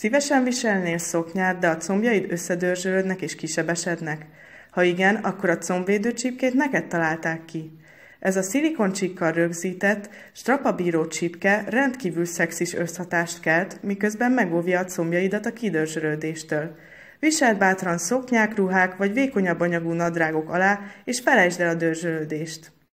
Szívesen viselnél szoknyát, de a combjaid összedörzsölődnek és kisebesednek. Ha igen, akkor a combvédő csípkét neked találták ki. Ez a szilikoncsíkkal rögzített, strapabíró csípke rendkívül szexis összhatást kelt, miközben megóvja a combjaidat a kidörzsölődéstől. Viseld bátran szoknyák, ruhák vagy vékonyabb anyagú nadrágok alá, és felejtsd el a dörzsölődést.